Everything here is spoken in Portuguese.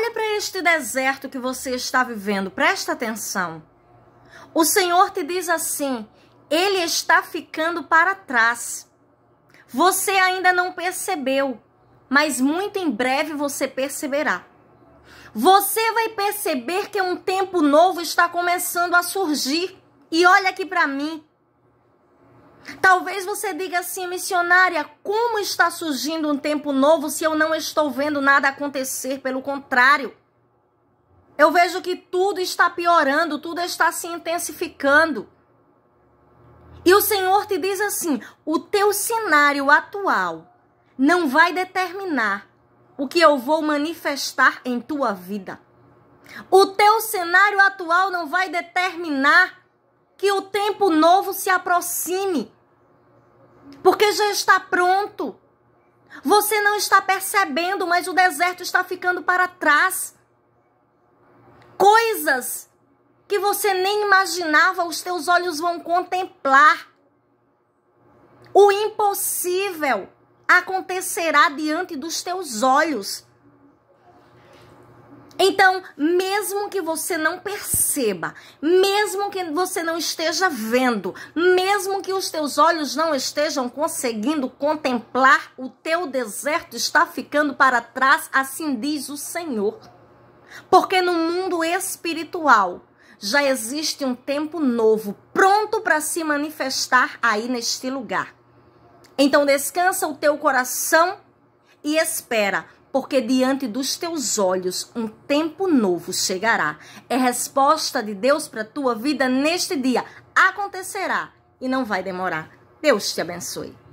Olha para este deserto que você está vivendo, presta atenção. O Senhor te diz assim: ele está ficando para trás. Você ainda não percebeu, mas muito em breve você perceberá. Você vai perceber que um tempo novo está começando a surgir. E olha aqui para mim, Talvez você diga assim, missionária, como está surgindo um tempo novo se eu não estou vendo nada acontecer? Pelo contrário, eu vejo que tudo está piorando, tudo está se intensificando. E o Senhor te diz assim: o teu cenário atual não vai determinar o que eu vou manifestar em tua vida. O teu cenário atual não vai determinar que o tempo novo se aproxime, porque já está pronto. Você não está percebendo, mas o deserto está ficando para trás. Coisas que você nem imaginava, os teus olhos vão contemplar. O impossível acontecerá diante dos teus olhos. Então, mesmo que você não perceba, mesmo que você não esteja vendo, mesmo que os teus olhos não estejam conseguindo contemplar, o teu deserto está ficando para trás, assim diz o Senhor. Porque no mundo espiritual já existe um tempo novo pronto para se manifestar aí neste lugar. Então descansa o teu coração e espera porque diante dos teus olhos um tempo novo chegará. É resposta de Deus para tua vida neste dia. Acontecerá e não vai demorar. Deus te abençoe.